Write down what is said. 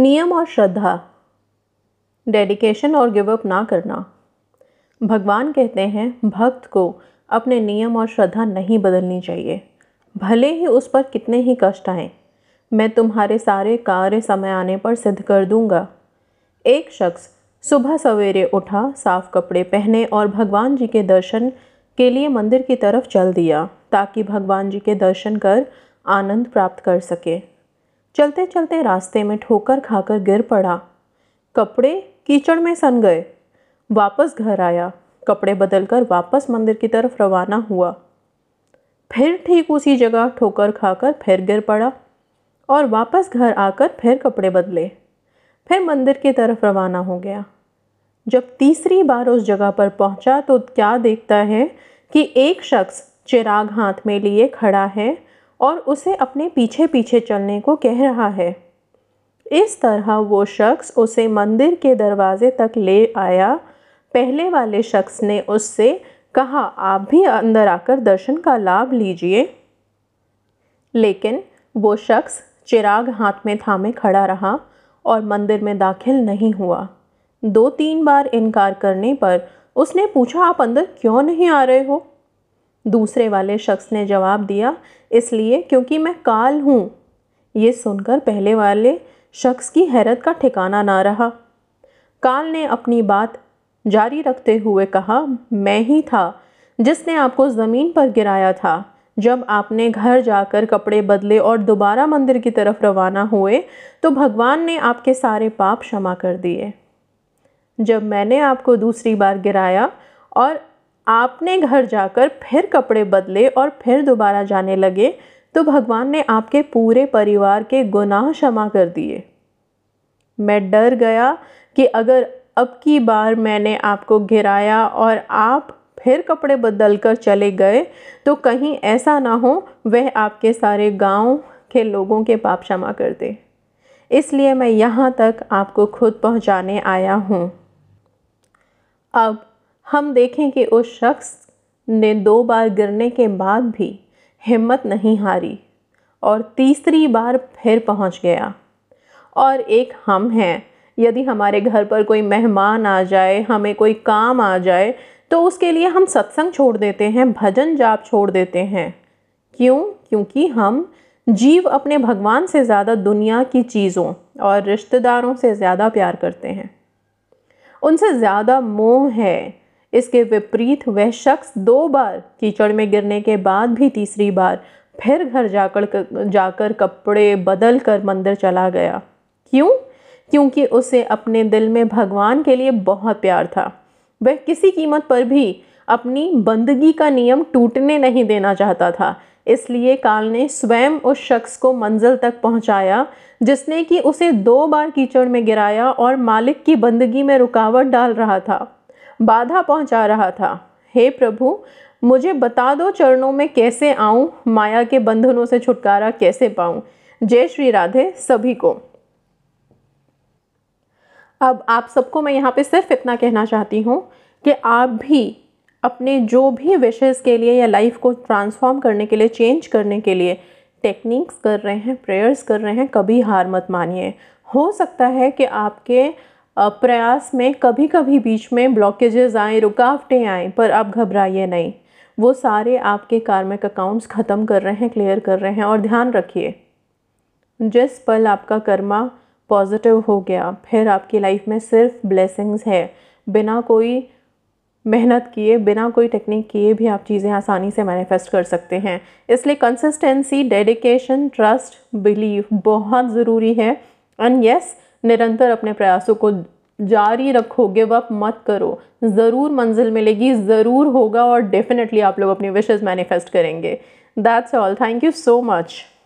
नियम और श्रद्धा डेडिकेशन और गिव अप ना करना भगवान कहते हैं भक्त को अपने नियम और श्रद्धा नहीं बदलनी चाहिए भले ही उस पर कितने ही कष्ट आए मैं तुम्हारे सारे कार्य समय आने पर सिद्ध कर दूंगा एक शख्स सुबह सवेरे उठा साफ कपड़े पहने और भगवान जी के दर्शन के लिए मंदिर की तरफ चल दिया ताकि भगवान जी के दर्शन कर आनंद प्राप्त कर सके चलते चलते रास्ते में ठोकर खाकर गिर पड़ा कपड़े कीचड़ में सन गए वापस घर आया कपड़े बदलकर वापस मंदिर की तरफ रवाना हुआ फिर ठीक उसी जगह ठोकर खाकर फिर गिर पड़ा और वापस घर आकर फिर कपड़े बदले फिर मंदिर की तरफ रवाना हो गया जब तीसरी बार उस जगह पर पहुंचा तो क्या देखता है कि एक शख्स चिराग हाथ में लिए खड़ा है और उसे अपने पीछे पीछे चलने को कह रहा है इस तरह वो शख्स उसे मंदिर के दरवाजे तक ले आया पहले वाले शख्स ने उससे कहा आप भी अंदर आकर दर्शन का लाभ लीजिए लेकिन वो शख्स चिराग हाथ में थामे खड़ा रहा और मंदिर में दाखिल नहीं हुआ दो तीन बार इनकार करने पर उसने पूछा आप अंदर क्यों नहीं आ रहे हो दूसरे वाले शख्स ने जवाब दिया इसलिए क्योंकि मैं काल हूँ ये सुनकर पहले वाले शख्स की हैरत का ठिकाना ना रहा काल ने अपनी बात जारी रखते हुए कहा मैं ही था जिसने आपको ज़मीन पर गिराया था जब आपने घर जाकर कपड़े बदले और दोबारा मंदिर की तरफ रवाना हुए तो भगवान ने आपके सारे पाप क्षमा कर दिए जब मैंने आपको दूसरी बार गिराया और आपने घर जाकर फिर कपड़े बदले और फिर दोबारा जाने लगे तो भगवान ने आपके पूरे परिवार के गुनाह क्षमा कर दिए मैं डर गया कि अगर अब की बार मैंने आपको घिराया और आप फिर कपड़े बदल कर चले गए तो कहीं ऐसा ना हो वह आपके सारे गांव के लोगों के पाप क्षमा कर दे इसलिए मैं यहाँ तक आपको खुद पहुँचाने आया हूँ अब हम देखें कि उस शख्स ने दो बार गिरने के बाद भी हिम्मत नहीं हारी और तीसरी बार फिर पहुंच गया और एक हम हैं यदि हमारे घर पर कोई मेहमान आ जाए हमें कोई काम आ जाए तो उसके लिए हम सत्संग छोड़ देते हैं भजन जाप छोड़ देते हैं क्यों क्योंकि हम जीव अपने भगवान से ज़्यादा दुनिया की चीज़ों और रिश्तेदारों से ज़्यादा प्यार करते हैं उनसे ज़्यादा मोह है इसके विपरीत वह शख्स दो बार कीचड़ में गिरने के बाद भी तीसरी बार फिर घर जाकर जाकर कपड़े बदल कर मंदिर चला गया क्यों क्योंकि उसे अपने दिल में भगवान के लिए बहुत प्यार था वह किसी कीमत पर भी अपनी बंदगी का नियम टूटने नहीं देना चाहता था इसलिए काल ने स्वयं उस शख्स को मंजिल तक पहुंचाया जिसने कि उसे दो बार कीचड़ में गिराया और मालिक की बंदगी में रुकावट डाल रहा था बाधा पहुंचा रहा था हे प्रभु मुझे बता दो चरणों में कैसे आऊं माया के बंधनों से छुटकारा कैसे पाऊं जय श्री राधे सभी को अब आप सबको मैं यहाँ पे सिर्फ इतना कहना चाहती हूँ कि आप भी अपने जो भी विशेष के लिए या लाइफ को ट्रांसफॉर्म करने के लिए चेंज करने के लिए टेक्निक्स कर रहे हैं प्रेयर्स कर रहे हैं कभी हार मत मानिए हो सकता है कि आपके प्रयास में कभी कभी बीच में ब्लॉकेजेस आए रुकावटें आएँ पर आप घबराइए नहीं वो सारे आपके कार्मिक अकाउंट्स ख़त्म कर रहे हैं क्लियर कर रहे हैं और ध्यान रखिए जिस पल आपका कर्मा पॉजिटिव हो गया फिर आपकी लाइफ में सिर्फ ब्लेसिंग्स है बिना कोई मेहनत किए बिना कोई टेक्निक किए भी आप चीज़ें आसानी से मैनिफेस्ट कर सकते हैं इसलिए कंसिस्टेंसी डेडिकेशन ट्रस्ट बिलीव बहुत ज़रूरी है एंड यस yes, निरंतर अपने प्रयासों को जारी रखो गिव अप मत करो ज़रूर मंजिल मिलेगी ज़रूर होगा और डेफिनेटली आप लोग अपनी विशेज़ मैनिफेस्ट करेंगे that's all thank you so much